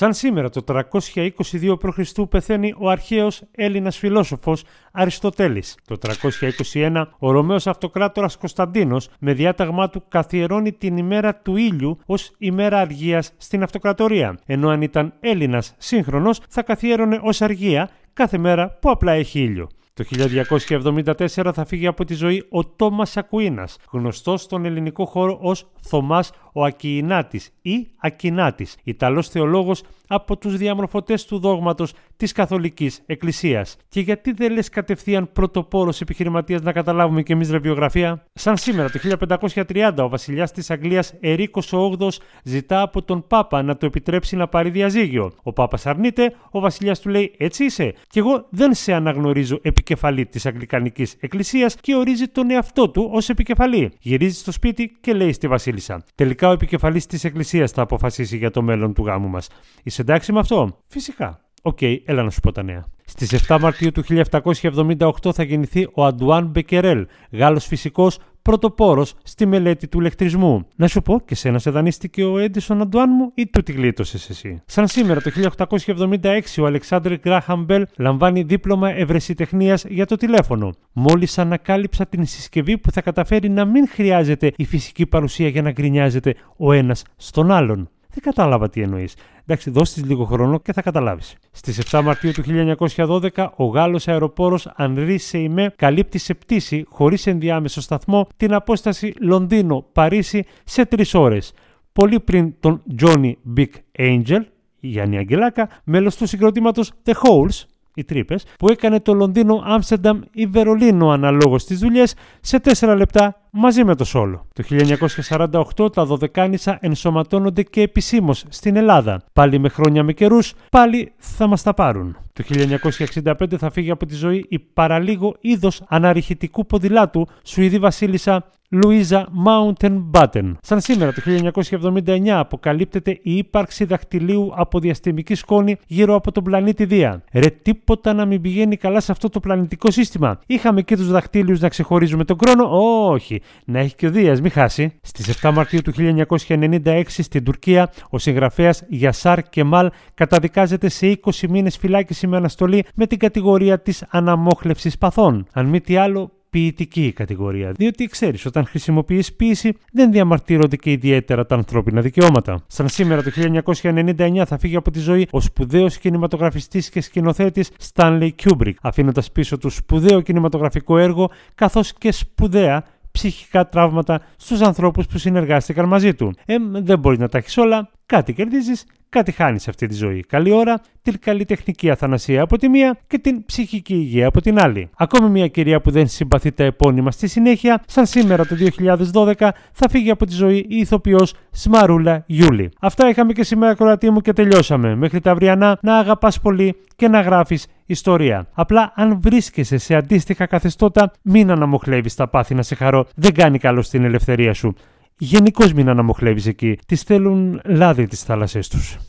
Σαν σήμερα το 322 π.Χ. πεθαίνει ο αρχαίος Έλληνας φιλόσοφος Αριστοτέλης. Το 321 ο Ρωμαίος Αυτοκράτορας Κωνσταντίνος με διάταγμά του καθιερώνει την ημέρα του ήλιου ως ημέρα αργίας στην Αυτοκρατορία, ενώ αν ήταν Έλληνας σύγχρονος θα καθιέρωνε ως αργία κάθε μέρα που απλά έχει ήλιο. Το 1274 θα φύγει από τη ζωή ο Τόμας Ακουίνας, γνωστός στον ελληνικό χώρο ως Θωμάς ο Ακινάτης ή Ακινάτης, Ιταλός θεολόγος από τους διαμορφωτές του δόγματος της Καθολικής Εκκλησίας. Και γιατί δεν λες κατευθείαν πρωτοπόρος επιχειρηματίας να καταλάβουμε κι εμείς ρεβιογραφία. βιογραφία. Σαν σήμερα το 1530 ο βασιλιάς της Αγγλίας Ερίκος ο 8 ζητά από τον Πάπα να το επιτρέψει να πάρει διαζύγιο. Ο Πάπας αρνείται, ο βασιλιάς του λέει έτσι είσαι και εγώ δεν σε αναγνωρίζω επικεφαλή της Αγγλικανικής Εκκλησίας και ορίζει τον εαυτό του ως επικεφαλή. Γυρίζει στο σπίτι και λέει στη βασίλισσα. Τελικά ο επικεφαλής της Εκκλησίας θα αποφασίσει για το μέλλον του γάμου μας. Η Είσαι εντάξει με αυτό. Φυσικά. Οκ, okay, έλα να σου πω τα νέα. Στις 7 Μαρτίου του 1778 θα γεννηθεί ο Αντουάν Μπεκερέλ, Γάλλος φυσικός πρωτοπόρος στη μελέτη του ηλεκτρισμού. Να σου πω και σένα σε δανείστηκε ο Έντισον Αντουάν μου ή του τη γλίτωσες εσύ. Σαν σήμερα το 1876 ο Αλεξάνδρ Γκράχαμ λαμβάνει δίπλωμα ευρεσιτεχνίας για το τηλέφωνο. Μόλις ανακάλυψα την συσκευή που θα καταφέρει να μην χρειάζεται η φυσική παρουσία για να γκρινιάζεται ο ένας στον άλλον. Δεν κατάλαβα τι εννοείς. Εντάξει, δώστε λίγο χρόνο και θα καταλάβεις. Στις 7 Μαρτίου του 1912, ο Γάλλος αεροπόρος Ανρί Σεϊμέ καλύπτει σε πτήση, χωρίς ενδιάμεσο σταθμό, την απόσταση Λονδίνο-Παρίσι σε 3 ώρες. Πολύ πριν τον Johnny Big Angel, Γιάννη Αγγελάκα, μέλος του συγκροτήματος The Holes, οι που έκανε το Λονδίνο, Άμστερνταμ ή Βερολίνο αναλόγως στις δουλειές σε 4 λεπτά μαζί με το Σόλο. Το 1948 τα Δωδεκάνησα ενσωματώνονται και επισήμως στην Ελλάδα. Πάλι με χρόνια με καιρούς, πάλι θα μας τα πάρουν. Το 1965 θα φύγει από τη ζωή η παραλίγο είδος αναρριχητικού ποδηλάτου Σουηδή Βασίλισσα Λουίζα Mountain Button. Σαν σήμερα το 1979 αποκαλύπτεται η ύπαρξη δαχτυλίου από διαστημική σκόνη γύρω από τον πλανήτη Δία. Ρε τίποτα να μην πηγαίνει καλά σε αυτό το πλανητικό σύστημα. Είχαμε και τους δαχτύλιους να ξεχωρίζουμε τον χρόνο, όχι. Να έχει και ο Δίας, μην χάσει. Στις 7 Μαρτίου του 1996 στην Τουρκία, ο συγγραφέας Γιασάρ Κεμάλ καταδικάζεται σε 20 μήνες φυλάκιση με αναστολή με την κατηγορία της αναμόχλευσης παθών. Αν μη τι άλλο, ποιητική κατηγορία, διότι ξέρεις, όταν χρησιμοποιείς ποιήση δεν διαμαρτύρονται και ιδιαίτερα τα ανθρώπινα δικαιώματα. Σαν σήμερα το 1999 θα φύγει από τη ζωή ο σπουδαίος κινηματογραφιστής και σκηνοθέτης Stanley Kubrick, αφήνοντας πίσω του σπουδαίο κινηματογραφικό έργο καθώς και σπουδαία ψυχικά τραύματα στους ανθρώπους που συνεργάστηκαν μαζί του. Ε, δεν μπορείς να τα έχεις όλα, Κάτι κερδίζεις, κάτι χάνεις αυτή τη ζωή. Καλή ώρα, την καλλιτεχνική αθανασία από τη μία και την ψυχική υγεία από την άλλη. Ακόμη μια κυρία που δεν συμπαθεί τα επώνυμα στη συνέχεια, σαν σήμερα το 2012 θα φύγει από τη ζωή η ηθοποιός Σμαρούλα Γιούλη. Αυτά είχαμε και σήμερα, Κροατή μου, και τελειώσαμε. Μέχρι τα αυριανά να αγαπάς πολύ και να γράφεις ιστορία. Απλά αν βρίσκεσαι σε αντίστοιχα καθεστώτα, μην αναμοχλεύεις τα πάθη να σε χαρώ. Δεν κάνει καλό στην ελευθερία σου. Γενικώς μην αναμοχλεύεις εκεί. Τις θέλουν λάδι τις θάλασσές τους.